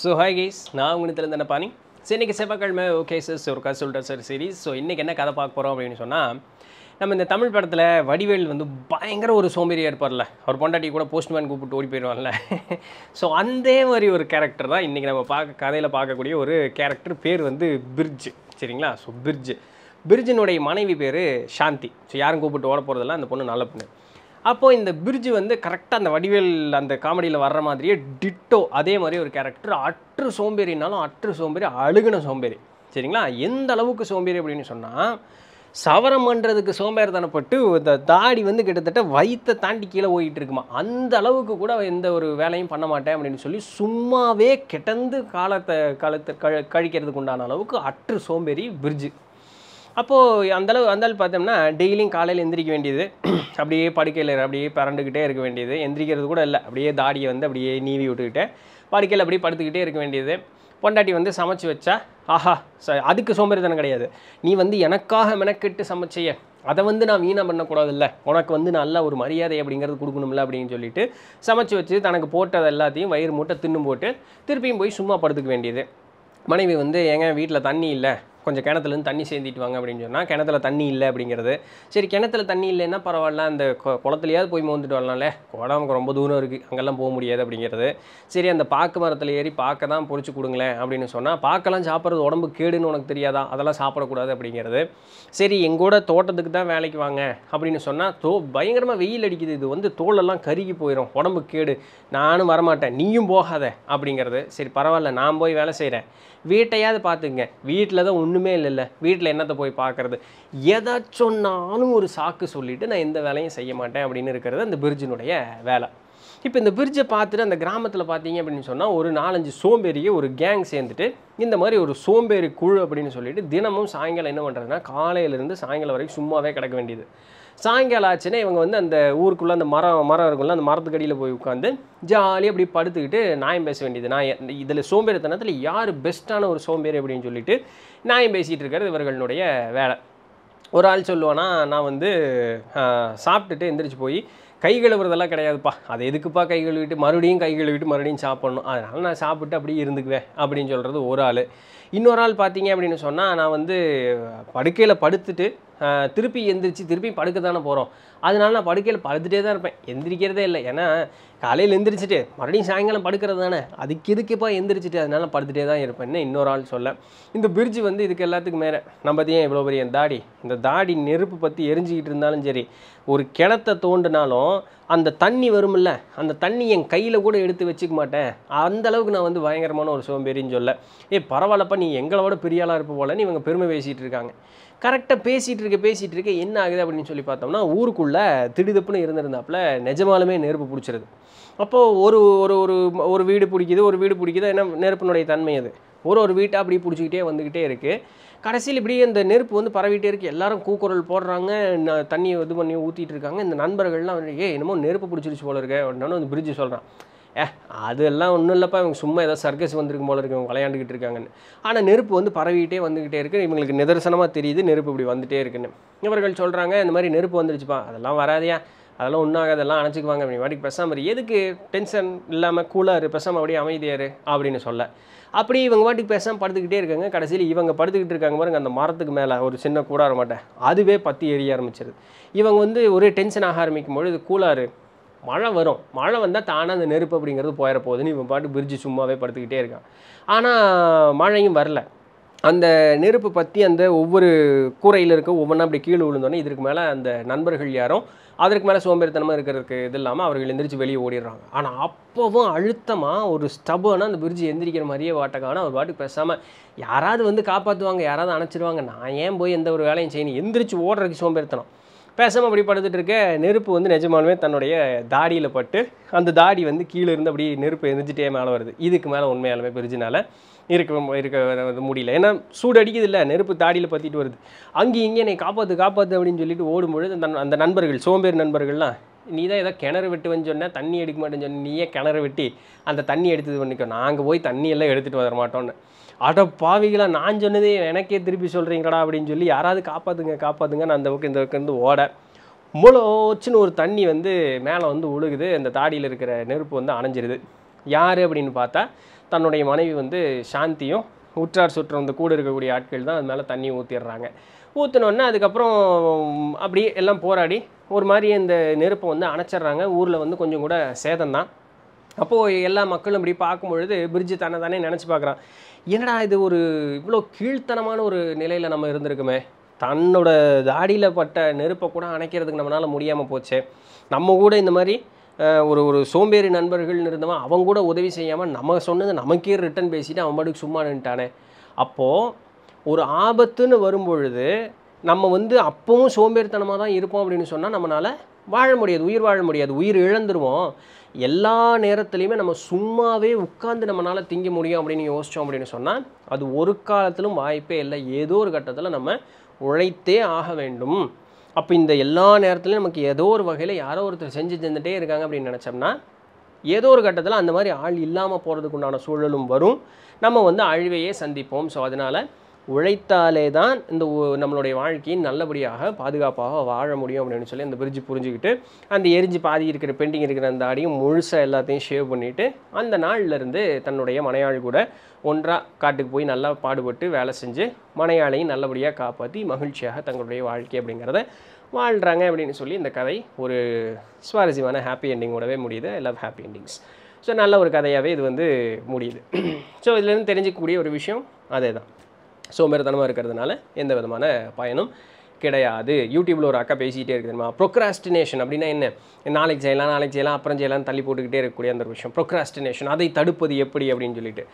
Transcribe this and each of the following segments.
so hi guys நான் உங்களுக்கு தெரிந்த பாணி ஸோ இன்றைக்கி செவ்வாய்க்கிழமை ஓகே சார் ஒரு கதை சொல்கிற சார் சீரீஸ் ஸோ இன்றைக்கி என்ன கதை பார்க்க போகிறோம் அப்படின்னு சொன்னால் நம்ம இந்த தமிழ் படத்தில் வடிவேல் வந்து பயங்கர ஒரு சோம்பேறியாக இருப்பார்ல அவர் பொண்டாட்டி கூட போஸ்ட்மேன் கூப்பிட்டு ஓடி போயிடுவார்ல ஸோ அந்த மாதிரி ஒரு கேரக்டர் தான் இன்றைக்கி நம்ம பார்க்க கதையில் பார்க்கக்கூடிய ஒரு கேரக்டர் பேர் வந்து பிரிட்ஜ் சரிங்களா ஸோ பிரிட்ஜு பிரிட்ஜினுடைய மனைவி பேர் சாந்தி ஸோ யாரும் கூப்பிட்டு ஓட போகிறதெல்லாம் அந்த பொண்ணு நல்ல பொண்ணு அப்போது இந்த பிரிட்ஜு வந்து கரெக்டாக அந்த வடிவேல் அந்த காமெடியில் வர்ற மாதிரியே டிட்டோ அதே மாதிரி ஒரு கேரக்டர் அற்று சோம்பேறினாலும் அற்று சோம்பேறி அழுகுன சோம்பேறி சரிங்களா எந்த அளவுக்கு சோம்பேறி அப்படின்னு சொன்னால் சவரம் பண்ணுறதுக்கு சோம்பேறித்தனப்பட்டு இந்த தாடி வந்து கிட்டத்தட்ட வயிற்றை தாண்டி கீழே போயிட்டு இருக்குமா அந்த அளவுக்கு கூட எந்த ஒரு வேலையும் பண்ண மாட்டேன் அப்படின்னு சொல்லி சும்மாவே கிட்டந்து காலத்தை காலத்தை கழிக்கிறதுக்கு உண்டான அளவுக்கு அற்று சோம்பேறி பிரிட்ஜு அப்போது அந்தளவு அந்தளவு பார்த்தோம்னா டெய்லியும் காலையில் எந்திரிக்க வேண்டியது அப்படியே படுக்கையில் அப்படியே பறண்டுக்கிட்டே இருக்க வேண்டியது எந்திரிக்கிறது கூட இல்லை அப்படியே தாடியை வந்து அப்படியே நீவி விட்டுக்கிட்டு படுக்கையில் அப்படியே படுத்துக்கிட்டே இருக்க வேண்டியது பொண்டாட்டி வந்து சமைச்சு வச்சா ஆஹா ச அதுக்கு சோம்பேறித்தனம் கிடையாது நீ வந்து எனக்காக மெனக்கெட்டு சமைச்சைய அதை வந்து நான் வீணாக பண்ணக்கூடாதுல்ல உனக்கு வந்து நல்ல ஒரு மரியாதை அப்படிங்கிறது கொடுக்கணும்ல அப்படின்னு சொல்லிட்டு சமைச்சு வச்சு தனக்கு போட்டது எல்லாத்தையும் வயிறு மூட்டை தின்னு போட்டு திருப்பியும் போய் சும்மா படுத்துக்க வேண்டியது மனைவி வந்து எங்க வீட்டில் தண்ணி இல்லை கொஞ்சம் கிணத்துலேருந்து தண்ணி சேர்ந்திட்டு வாங்க அப்படின்னு சொன்னால் கிணத்துல தண்ணி இல்லை அப்படிங்கிறது சரி கிணத்துல தண்ணி இல்லைன்னா பரவாயில்ல அந்த குளத்துலையாவது போய் மோந்துட்டு வரலாம்ல உடம்புக்கு ரொம்ப தூரம் இருக்குது அங்கெல்லாம் போக முடியாது அப்படிங்கிறது சரி அந்த பாக்கு மரத்தில் ஏறி பார்க்க தான் பொறிச்சு கொடுங்களேன் அப்படின்னு சொன்னால் பார்க்கலாம் சாப்பிட்றது உடம்பு கேடுன்னு உனக்கு தெரியாதா அதெல்லாம் சாப்பிடக்கூடாது அப்படிங்கிறது சரி எங்கூட தோட்டத்துக்கு தான் வேலைக்கு வாங்க அப்படின்னு சொன்னால் தோ பயங்கரமாக வெயில் அடிக்குது இது வந்து தோலெல்லாம் கருகி போயிடும் உடம்பு கேடு நானும் வரமாட்டேன் நீயும் போகாத அப்படிங்கிறது சரி பரவாயில்ல நான் போய் வேலை செய்கிறேன் வீட்டையாவது பார்த்துங்க வீட்டில் தான் ஒன்றுமே இல்லைல்ல வீட்டில் என்னத்தை போய் பார்க்குறது எதை சொன்னாலும் ஒரு சாக்கு சொல்லிவிட்டு நான் எந்த வேலையும் செய்ய மாட்டேன் அப்படின்னு இருக்கிறது அந்த பிரிட்ஜினுடைய வேலை இப்போ இந்த பிரிட்ஜை பார்த்துட்டு அந்த கிராமத்தில் பார்த்தீங்க அப்படின்னு சொன்னால் ஒரு நாலஞ்சு சோம்பேறியை ஒரு கேங் சேர்ந்துட்டு இந்த மாதிரி ஒரு சோம்பேறி குழு அப்படின்னு சொல்லிட்டு தினமும் சாயங்காலம் என்ன பண்ணுறதுன்னா காலையிலேருந்து சாயங்காலம் வரைக்கும் சும்மாவே கிடக்க வேண்டியது சாயங்காலம் ஆச்சுன்னா இவங்க வந்து அந்த ஊருக்குள்ளே அந்த மரம் மரம் இருக்குல்ல அந்த மரத்துக்கு அடியில் போய் உட்காந்து ஜாலியாக அப்படி படுத்துக்கிட்டு நாயம் பேச வேண்டியது நான் இதில் சோம்பேறித்தனத்தில் யார் பெஸ்ட்டான ஒரு சோம்பேறி அப்படின்னு சொல்லிட்டு நாயம் பேசிகிட்டு இருக்கிறது இவர்களுடைய வேலை ஒரு ஆள் சொல்லுவானா நான் வந்து சாப்பிட்டுட்டு எந்திரிச்சு போய் கை கழுவுறதெல்லாம் கிடையாதுப்பா அது எதுக்குப்பா கை கழுவிட்டு மறுபடியும் கை கழுவிட்டு மறுபடியும் சாப்பிட்ணும் அதனால் நான் சாப்பிட்டு அப்படியே இருந்துக்குவேன் அப்படின்னு சொல்கிறது ஒரு ஆள் இன்னொரு ஆள் பார்த்தீங்க அப்படின்னு சொன்னால் நான் வந்து படுக்கையில் படுத்துட்டு திருப்பி எந்திரிச்சு திருப்பி படுக்க தானே போகிறோம் அதனால நான் படுக்கையில் படுத்துகிட்டே தான் இருப்பேன் எந்திரிக்கிறதே இல்லை ஏன்னா காலையில் எந்திரிச்சிட்டு மறுபடியும் சாயங்காலம் படுக்கிறது தானே அதுக்கு இதுக்குப்பா எந்திரிச்சிட்டு அதனால படுத்துகிட்டே தான் இருப்பேன் இன்னொரு ஆள் சொல்ல இந்த பிரிட்ஜு வந்து இதுக்கு எல்லாத்துக்கும் மேலே நம்ம ஏன் இவ்வளோ பெரிய தாடி இந்த தாடி நெருப்பு பற்றி எரிஞ்சிக்கிட்டு இருந்தாலும் சரி ஒரு கிணத்தை தோண்டினாலும் அந்த தண்ணி வரும்ல அந்த தண்ணி என் கையில் கூட எடுத்து வச்சுக்க மாட்டேன் அந்த அளவுக்கு நான் வந்து பயங்கரமான ஒரு சோம்பேறின்னு சொல்ல ஏ பரவாயில்லப்பா நீ எங்களை விட பெரிய ஆளாக இருப்ப போலன்னு இவங்க பெருமை பேசிகிட்டு இருக்காங்க கரெக்டாக பேசிகிட்டு இருக்க பேசிகிட்டு இருக்க என்ன ஆகுது அப்படின்னு சொல்லி பார்த்தோம்னா ஊருக்குள்ளே திடுதப்புன்னு இருந்திருந்தாப்புல நிஜமாலுமே நெருப்பு பிடிச்சிருது அப்போது ஒரு ஒரு ஒரு ஒரு வீடு பிடிக்குது ஒரு வீடு பிடிக்குது ஏன்னா நெருப்பினுடைய தன்மை அது ஒரு ஒரு வீட்டாக அப்படி பிடிச்சிக்கிட்டே வந்துக்கிட்டே இருக்குது கடைசியில் இப்படி இந்த நெருப்பு வந்து பரவிட்டே இருக்குது எல்லாரும் கூக்குரல் போடுறாங்க தண்ணியை இது பண்ணி ஊற்றிட்டு இருக்காங்க இந்த நண்பர்கள்லாம் வந்து ஏ என்னமோ நெருப்பு பிடிச்சிருச்சு போல இருக்கு அப்படின்னு வந்து பிரிட்ஜு சொல்கிறான் ஏ அதெல்லாம் ஒன்றும் இல்லைப்பா இவங்க சும்மா ஏதாவது சர்க்கஸ் வந்திருக்கும் போல இருக்கு இவங்க விளையாண்டுக்கிட்டு இருக்காங்கன்னு ஆனால் நெருப்பு வந்து பரவிட்டே வந்துக்கிட்டே இருக்குது இவங்களுக்கு நிதர்சனமாக தெரியுது நெருப்பு இப்படி வந்துகிட்டே இருக்குன்னு இவர்கள் சொல்கிறாங்க இந்த மாதிரி நெருப்பு வந்துருச்சுப்பா அதெல்லாம் வராதையா அதெல்லாம் ஒன்றாகாதெல்லாம் அணைச்சிக்குவாங்க அப்படி வாட்டிக்கு பேசாமல் எதுக்கு டென்ஷன் இல்லாமல் கூலாரு பேசாமல் அப்படியே அமைதியாரு அப்படின்னு சொல்ல அப்படி இவங்க வாட்டிக்கு பேசாமல் படுத்துக்கிட்டே இருக்காங்க கடைசியில் இவங்க படுத்துக்கிட்டு இருக்காங்க பாருங்க அந்த மரத்துக்கு மேலே ஒரு சின்ன கூடார மாட்டேன் அதுவே பற்றி எரிய ஆரம்பிச்சிருது இவங்க வந்து ஒரே டென்ஷன் ஆக ஆரம்பிக்கும் பொழுது கூலாரு மழை வரும் மழை வந்தால் தானாக அந்த நெருப்பு அப்படிங்கிறது போயிட போகுதுன்னு இவன் பாட்டு பிரிட்ஜு சும்மாவே படுத்துக்கிட்டே இருக்கான் ஆனால் மழையும் வரல அந்த நெருப்பு பற்றி அந்த ஒவ்வொரு கூரையில் இருக்க ஒவ்வொன்றா அப்படி கீழே விழுந்தோன்னே இதற்கு மேலே அந்த நண்பர்கள் யாரும் அதற்கு மேலே சோம்பேறித்தனமாக இருக்கிறதுக்கு இது இல்லாமல் அவர்கள் எழுந்திரிச்சு வெளியே ஓடிடுறாங்க ஆனால் அப்போவும் அழுத்தமாக ஒரு ஸ்டபனாக அந்த பிரிட்ஜ் எந்திரிக்கிற மாதிரியே வாட்டக்கான ஒரு பாட்டுக்கு பேசாமல் யாராவது வந்து காப்பாற்றுவாங்க யாராவது அணைச்சிடுவாங்க நான் ஏன் போய் எந்த ஒரு வேலையும் செய்யணும் எந்திரிச்சு ஓடுறதுக்கு சோம்பேறித்தனம் பேசாமல் அப்படி படுத்துட்டு இருக்க நெருப்பு வந்து நிஜமாலுமே தன்னுடைய தாடியில் பட்டு அந்த தாடி வந்து கீழே இருந்து அப்படியே நெருப்பு எரிஞ்சிட்டே மேலே வருது இதுக்கு மேலே உண்மையாலுமே பிரிட்ஜினால் இருக்க இருக்க முடியல ஏன்னா சூடு இல்லை நெருப்பு தாடியில் பற்றிட்டு வருது அங்கேயும் இங்கே என்னை காப்பாற்று காப்பாற்று அப்படின்னு சொல்லிட்டு ஓடும்பொழுது அந்த அந்த நண்பர்கள் சோம்பேறி நண்பர்கள்லாம் நீ தான் ஏதோ கிணறு வெட்டுவேன்னு சொன்னால் தண்ணி எடுக்க மாட்டேன்னு சொன்ன நீயே கிணறு வெட்டி அந்த தண்ணி எடுத்தது பண்ணிக்கோ நாங்கள் போய் தண்ணியெல்லாம் எடுத்துகிட்டு வர மாட்டோன்னு அட பாவிகளாக நான் சொன்னதே எனக்கே திருப்பி சொல்கிறீங்களா அப்படின்னு சொல்லி யாராவது காப்பாற்றுங்க காப்பாற்றுங்க நான் அந்த பக்கம் இந்த பக்கம் வந்து ஓட முளோச்சுன்னு ஒரு தண்ணி வந்து மேலே வந்து உழுகுது அந்த தாடியில் இருக்கிற நெருப்பு வந்து அணைஞ்சிருது யார் அப்படின்னு பார்த்தா தன்னுடைய மனைவி வந்து சாந்தியும் உற்றார் சுற்றம் வந்து கூட இருக்கக்கூடிய ஆட்கள் தான் அது மேலே தண்ணி ஊற்றிடுறாங்க ஊற்றினோடனே அதுக்கப்புறம் அப்படி எல்லாம் போராடி ஒரு மாதிரி இந்த நெருப்பை வந்து அணைச்சிட்றாங்க ஊரில் வந்து கொஞ்சம் கூட சேதம் தான் அப்போது எல்லா மக்களும் இப்படி பார்க்கும்பொழுது பிரிட்ஜு தானே தானே நினச்சி பார்க்குறான் என்னடா இது ஒரு இவ்வளோ கீழ்த்தனமான ஒரு நிலையில் நம்ம இருந்திருக்குமே தன்னோட தாடியில் பட்ட நெருப்பை கூட அணைக்கிறதுக்கு நம்மளால் முடியாமல் போச்சு நம்ம கூட இந்த மாதிரி ஒரு ஒரு சோம்பேறி நண்பர்கள்னு இருந்தவன் அவங்க கூட உதவி செய்யாமல் நம்ம சொன்னது நமக்கே ரிட்டன் பேசிட்டு அவன் பாட்டுக்கு சும்மா நின்ட்டானே அப்போது ஒரு ஆபத்துன்னு வரும்பொழுது நம்ம வந்து அப்பவும் சோம்பேறித்தனமாக தான் இருப்போம் அப்படின்னு சொன்னால் நம்மளால் வாழ முடியாது உயிர் வாழ முடியாது உயிர் இழந்துருவோம் எல்லா நேரத்துலையுமே நம்ம சும்மாவே உட்காந்து நம்மளால் திங்க முடியும் அப்படின்னு யோசித்தோம் அப்படின்னு சொன்னால் அது ஒரு காலத்திலும் வாய்ப்பே இல்லை ஏதோ ஒரு கட்டத்தில் நம்ம உழைத்தே ஆக வேண்டும் அப்போ இந்த எல்லா நேரத்துலையும் நமக்கு ஏதோ ஒரு வகையில் யாரோ ஒருத்தர் செஞ்சு செஞ்சுட்டே இருக்காங்க அப்படின்னு நினச்சோம்னா ஏதோ ஒரு கட்டத்தில் அந்த மாதிரி ஆள் இல்லாமல் போகிறதுக்கு உண்டான சூழலும் வரும் நம்ம வந்து அழிவையே சந்திப்போம் ஸோ அதனால் உழைத்தாலே தான் இந்த நம்மளுடைய வாழ்க்கையின் நல்லபடியாக பாதுகாப்பாக வாழ முடியும் அப்படின்னு சொல்லி அந்த பிரிட்ஜ் புரிஞ்சுக்கிட்டு அந்த எரிஞ்சு பாதி இருக்கிற பெண்டிங் இருக்கிற அந்த அடியும் முழுசாக எல்லாத்தையும் ஷேவ் பண்ணிவிட்டு அந்த நாள்லேருந்து தன்னுடைய மனையாள் கூட ஒன்றாக காட்டுக்கு போய் நல்லா பாடுபட்டு வேலை செஞ்சு மனையாளையும் நல்லபடியாக காப்பாற்றி மகிழ்ச்சியாக தங்களுடைய வாழ்க்கை அப்படிங்கிறத வாழ்கிறாங்க அப்படின்னு சொல்லி இந்த கதை ஒரு சுவாரஸ்யமான ஹாப்பி என்டிங்கோடவே முடியுது I love happy endings so நல்ல ஒரு கதையாகவே இது வந்து முடியுது ஸோ இதுலேருந்து தெரிஞ்சிக்கக்கூடிய ஒரு விஷயம் அதே தான் சோம்பேறித்தனமாக இருக்கிறதுனால எந்த விதமான பயனும் கிடையாது யூடியூப்பில் ஒரு அக்கா பேசிகிட்டே இருக்கு தெரியுமா ப்ரொக்ராஸ்டினேஷன் அப்படின்னா என்ன நாளைக்கு செய்யலாம் நாளைக்கு செய்யலாம் அப்புறம் செய்யலாம் தள்ளி போட்டுக்கிட்டே இருக்கக்கூடிய அந்த ஒரு விஷயம் ப்ரொக்ராஸ்டினேஷன் அதை தடுப்பது எப்படி அப்படின்னு சொல்லிட்டு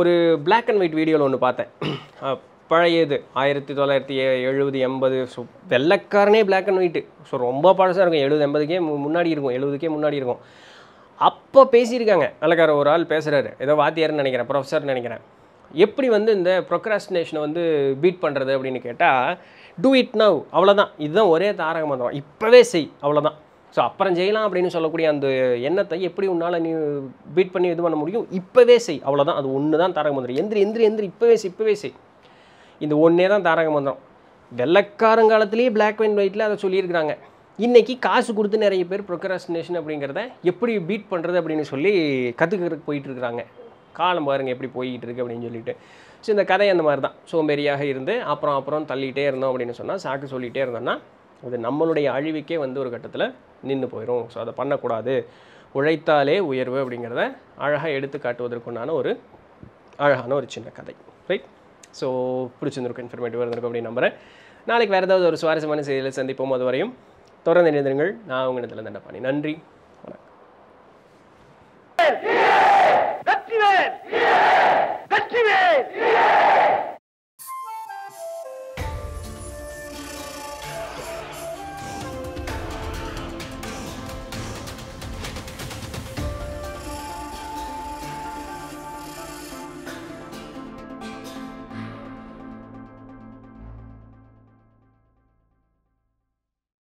ஒரு பிளாக் அண்ட் ஒயிட் வீடியோவில் ஒன்று பார்த்தேன் பழையது ஆயிரத்தி தொள்ளாயிரத்தி எழுபது எண்பது ஸோ வெள்ளக்காரனே பிளாக் அண்ட் ஒயிட்டு ஸோ ரொம்ப பழசாக இருக்கும் எழுபது எண்பதுக்கே முன்னாடி இருக்கும் எழுபதுக்கே முன்னாடி இருக்கும் அப்போ பேசியிருக்காங்க நல்லக்கார ஒரு ஆள் பேசுகிறாரு ஏதோ வாத்தியார்னு நினைக்கிறேன் ப்ரொஃபஸர்னு நினைக்கிறேன் எப்படி வந்து இந்த ப்ரொக்ராஸ்டினேஷனை வந்து பீட் பண்ணுறது அப்படின்னு கேட்டால் டூ இட் நவ் அவ்வளோதான் இதுதான் ஒரே தாரக மந்திரம் இப்போவே செய் அவ்வளோதான் ஸோ அப்புறம் செய்யலாம் அப்படின்னு சொல்லக்கூடிய அந்த எண்ணத்தை எப்படி உன்னால் நீ பீட் பண்ணி இது பண்ண முடியும் இப்போவே செய் அவ்வளோதான் அது ஒன்று தான் தாரக மந்திரம் எந்திரி எந்திரி எந்திரி இப்போவே செய் இப்போவே செய் இந்த ஒன்றே தான் தாரக மந்திரம் வெள்ளக்காரங்காலத்துலேயே பிளாக் அண்ட் ஒயிட்டில் அதை சொல்லியிருக்கிறாங்க இன்றைக்கி காசு கொடுத்து நிறைய பேர் ப்ரொக்ராஸ்டினேஷன் அப்படிங்கிறத எப்படி பீட் பண்ணுறது அப்படின்னு சொல்லி கற்றுக்கிறதுக்கு போயிட்டுருக்குறாங்க காலம் பாருங்கள் எப்படி போய்கிட்டு இருக்குது அப்படின்னு சொல்லிட்டு ஸோ இந்த கதை அந்த மாதிரி தான் சோம்பேறியாக இருந்து அப்புறம் அப்புறம் தள்ளிகிட்டே இருந்தோம் அப்படின்னு சொன்னால் சாக்கு சொல்லிகிட்டே இருந்தோம்னா அது நம்மளுடைய அழிவுக்கே வந்து ஒரு கட்டத்தில் நின்று போயிடும் ஸோ அதை பண்ணக்கூடாது உழைத்தாலே உயர்வு அப்படிங்கிறத அழகாக எடுத்து காட்டுவதற்குண்டான ஒரு அழகான ஒரு சின்ன கதை ரைட் ஸோ பிடிச்சிருந்துருக்கும் இன்ஃபர்மேட்டிவாக இருந்திருக்கும் அப்படின்னு நம்புகிறேன் நாளைக்கு வேறு ஏதாவது ஒரு சுவாரஸ்யமான செய்தியில் சந்திப்போம் அதுவரையும் வரையும் தொடர்ந்து நினைந்திருங்கள் நான் உங்களிடத்தில் இடத்துல தண்டப்பாணி நன்றி